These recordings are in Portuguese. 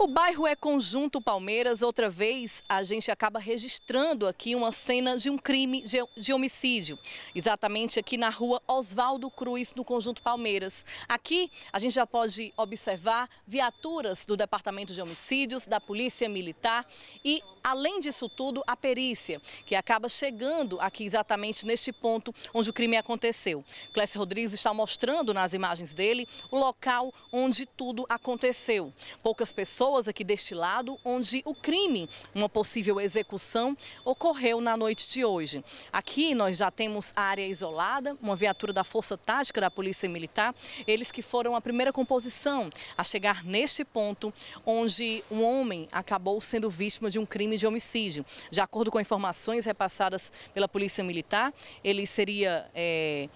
O bairro é Conjunto Palmeiras. Outra vez a gente acaba registrando aqui uma cena de um crime de homicídio, exatamente aqui na rua Oswaldo Cruz, no Conjunto Palmeiras. Aqui a gente já pode observar viaturas do Departamento de Homicídios, da Polícia Militar e, além disso tudo, a perícia, que acaba chegando aqui exatamente neste ponto onde o crime aconteceu. Clécio Rodrigues está mostrando nas imagens dele o local onde tudo aconteceu. Poucas pessoas pessoas aqui deste lado, onde o crime, uma possível execução, ocorreu na noite de hoje. Aqui nós já temos a área isolada, uma viatura da Força Tática da Polícia Militar, eles que foram a primeira composição a chegar neste ponto, onde um homem acabou sendo vítima de um crime de homicídio. De acordo com informações repassadas pela Polícia Militar, ele seria... É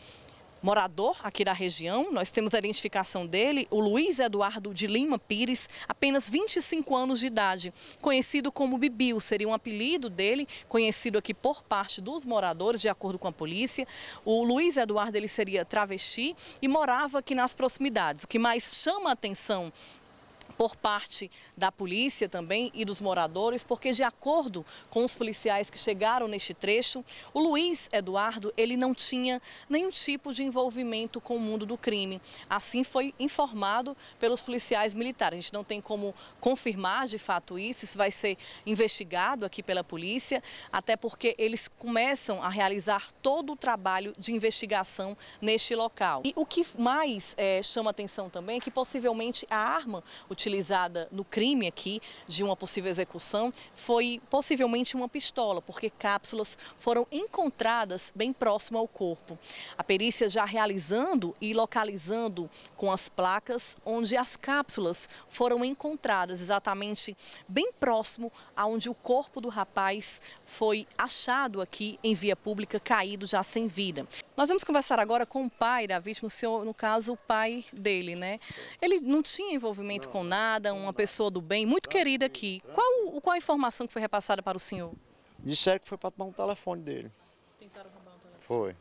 morador aqui da região. Nós temos a identificação dele, o Luiz Eduardo de Lima Pires, apenas 25 anos de idade, conhecido como Bibil, seria um apelido dele, conhecido aqui por parte dos moradores, de acordo com a polícia. O Luiz Eduardo ele seria travesti e morava aqui nas proximidades. O que mais chama a atenção por parte da polícia também e dos moradores, porque de acordo com os policiais que chegaram neste trecho, o Luiz Eduardo, ele não tinha nenhum tipo de envolvimento com o mundo do crime. Assim foi informado pelos policiais militares. A gente não tem como confirmar de fato isso, isso vai ser investigado aqui pela polícia, até porque eles começam a realizar todo o trabalho de investigação neste local. E o que mais é, chama atenção também é que possivelmente a arma utilizada utilizada no crime aqui, de uma possível execução, foi possivelmente uma pistola, porque cápsulas foram encontradas bem próximo ao corpo. A perícia já realizando e localizando com as placas onde as cápsulas foram encontradas, exatamente bem próximo aonde o corpo do rapaz foi achado aqui em via pública, caído já sem vida. Nós vamos conversar agora com o pai da vítima, o senhor, no caso, o pai dele, né? Ele não tinha envolvimento não. com uma pessoa do bem, muito querida aqui. Qual, qual a informação que foi repassada para o senhor? Disseram que foi para tomar um telefone dele. Tentaram roubar um telefone? Foi.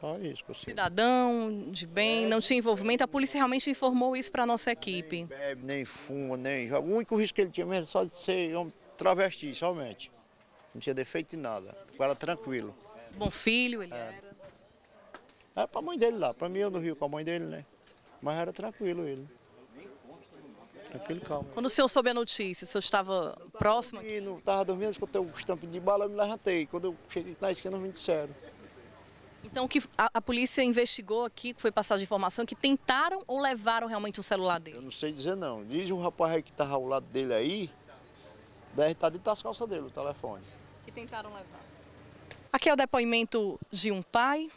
Só isso. Possível. Cidadão, de bem, não tinha envolvimento. A polícia realmente informou isso para a nossa equipe. Nem bebe, nem fuma, nem joga. O único risco que ele tinha mesmo é só de ser um travesti, somente. Não tinha defeito em nada. Agora tranquilo. Bom filho, ele é. era. era. para a mãe dele lá. para mim, eu no Rio com a mãe dele, né? Mas era tranquilo ele. Tranquilo, calmo. Quando o senhor soube a notícia, o senhor estava próximo? eu estava dormindo, escutei o estampo de bala, eu me levantei. Quando eu cheguei na esquina, me disseram. Então, que a, a, polícia investigou aqui, que foi passada de informação, que tentaram ou levaram realmente o celular dele? Eu não sei dizer, não. Diz um rapaz aí que estava ao lado dele aí, deve estar tá dentro das calças dele, o telefone. Que tentaram levar. Aqui é o depoimento de um pai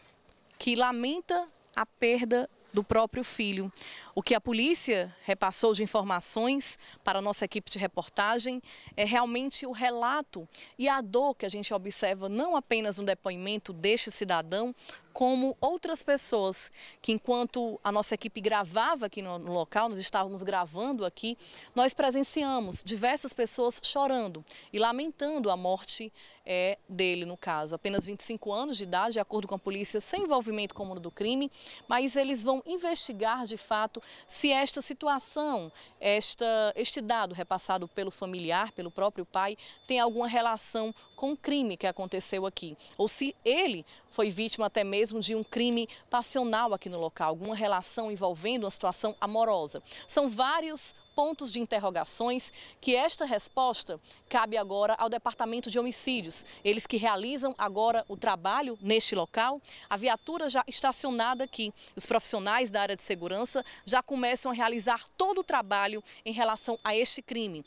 que lamenta a perda do próprio filho. O que a polícia repassou de informações para a nossa equipe de reportagem é realmente o relato e a dor que a gente observa não apenas no depoimento deste cidadão, como outras pessoas que enquanto a nossa equipe gravava aqui no, local, nós estávamos gravando aqui, nós presenciamos diversas pessoas chorando e lamentando a morte é, dele, no caso. Apenas 25 anos de idade, de acordo com a polícia, sem envolvimento mundo do crime, mas eles vão investigar de fato se esta situação, esta, este dado repassado pelo familiar, pelo próprio pai, tem alguma relação com o crime que aconteceu aqui, ou se ele foi vítima até mesmo de um crime passional aqui no local, alguma relação envolvendo uma situação amorosa. São vários pontos de interrogações que esta resposta cabe agora ao Departamento de Homicídios. Eles que realizam agora o trabalho neste local, a viatura já estacionada aqui. Os profissionais da área de segurança já começam a realizar todo o trabalho em relação a este crime.